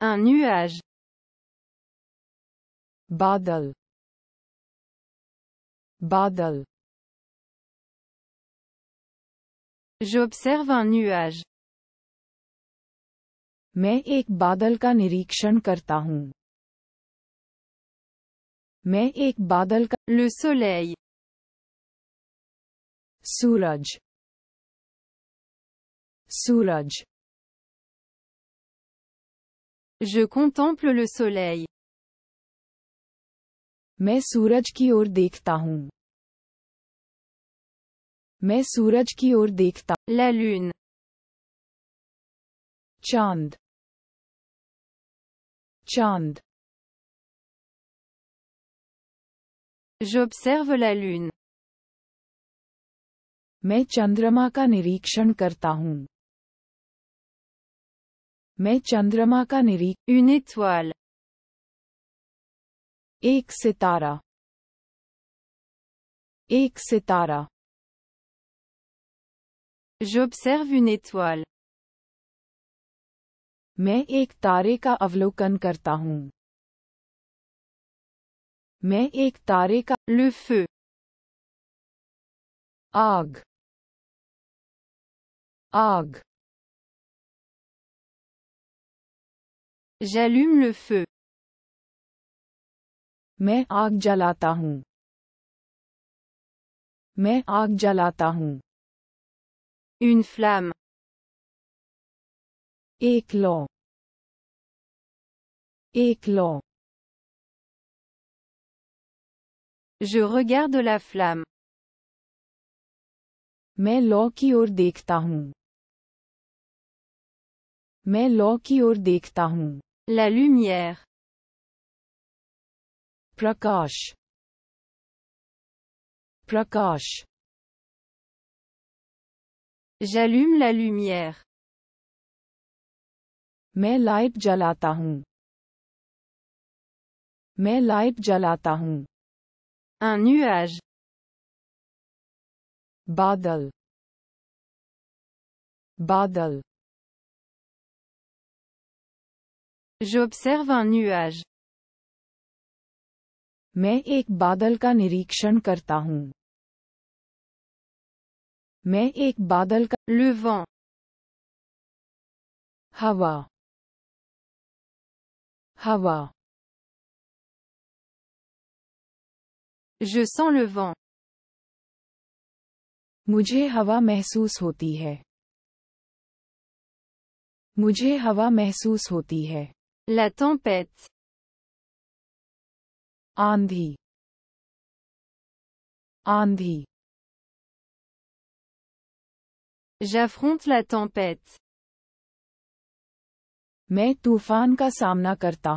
Un nuage. Badal. Badal. J'observe un nuage. मैं एक बादल का निरीक्षण करता हूँ मैं एक बादल का Le soleil. सूरज सूरज Je contemple le soleil. मैं सूरज की ओर देखता हूँ मैं सूरज की ओर देखता La lune. Chand. Chand. J'observe la lune. मैं चंद्रमा का निरीक्षण करता मैं चंद्रमा का निरीक्षण une étoile एक सितारा एक सितारा J'observe une étoile. मैं एक तारे का अवलोकन करता हूँ मैं एक तारे का लुफ आग आग j'allume le feu. me agdjala tâng. me agdjala tâng. une flamme. eiklo. eiklo. je regarde la flamme. mais loki urdik taung. loki urdik la lumière. Prakash. Prakash. J'allume la lumière. Main light jalata hun. Main light jalata Un nuage. Badal. Badal. J'observe un nuage. मैं एक बादल का निरीक्षण करता हूँ मैं एक बादल का Le हवा हवा Je sens le vent. मुझे हवा महसूस होती है मुझे हवा महसूस होती है La tempête. Andi. Andy J'affronte la tempête. Mais tufan ka samna karta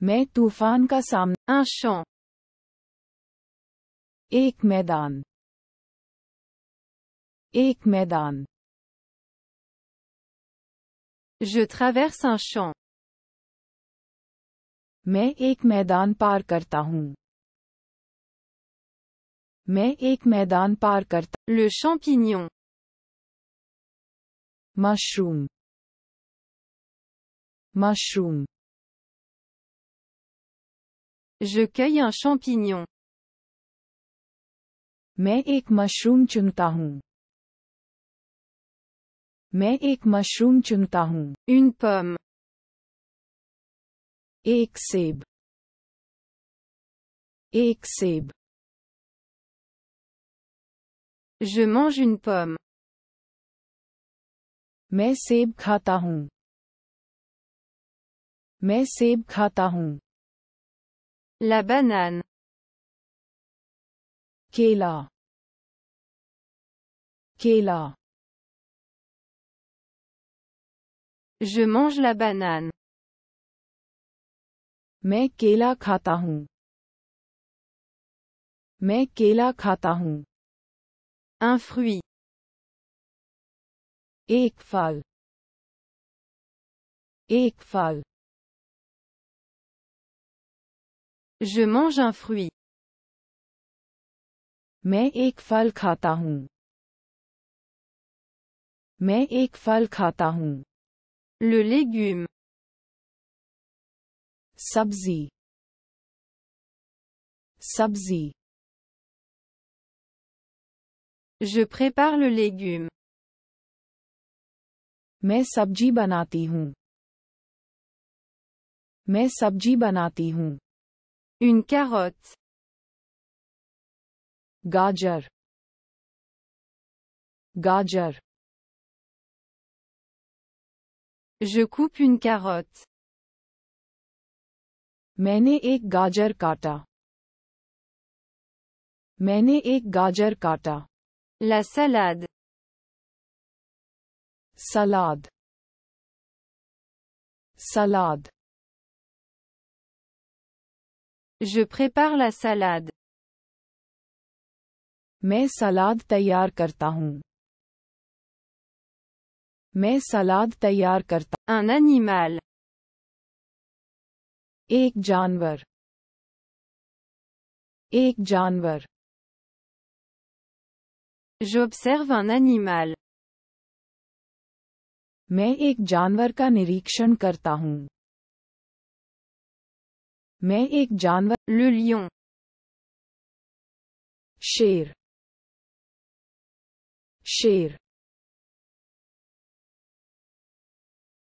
Mais ka Un chant Ek medan. Je traverse un champ. मैं एक मैदान पार करता हूं. मैं एक Le champignon. mushroom mushroom Je cueille un champignon. मैं एक मशरूम मैं एक मशरूम चुनता हूँ इन Je mange une pomme. Mais seb khata hun. La banane. Kela. Kela. Je mange la banane. Mais kela katahu. Mais kela katahu. Un fruit. Ekfal. Ekfal. Je mange un fruit. Mais ekfal katahu. Mais ekfal le légume. Sabzi. Sabzi. Je prépare le légume. Mes sabji banati légume. Une carotte. Gajar. Gajar. Je coupe une carotte. Mene ek gajar kata. Maine ek gajar kata. La salade. Salade. Salade. Je prépare la salade. Mais salade tayar kartahun. मैं सलाद तैयार करता un animal एक जानवर एक जानवर J'observe un animal मैं एक जानवर का निरीक्षण करता हूँ मैं एक जानवर लुलियों शेर शेर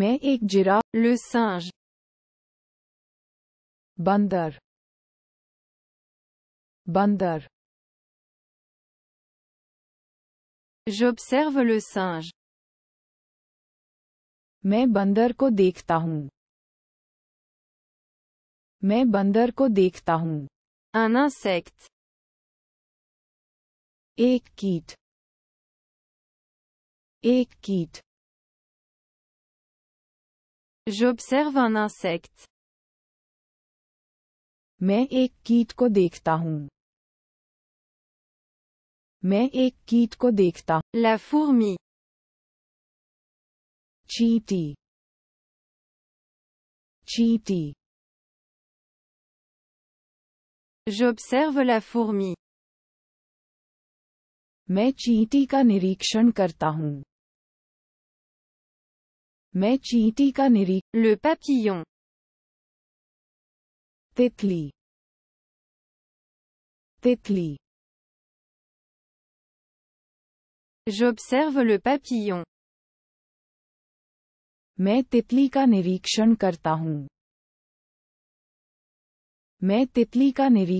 मैं एक जिरा ले सिंह बंदर बंदर J'observe le singe. मैं बंदर को देखता हूँ मैं बंदर को देखता हूँ Un insecte. एक कीट एक कीट J'observe un insecte. मैं एक कीट को देखता हूँ मैं एक कीट को देखता La fourmi. चीटी चीटी J'observe la fourmi. मैं चींटी का निरीक्षण करता हूँ chiti le papillon. Tetli. Tetli. J'observe le papillon. Mais tetli ka nirikshan karta hun. Mais tetli ka nirik,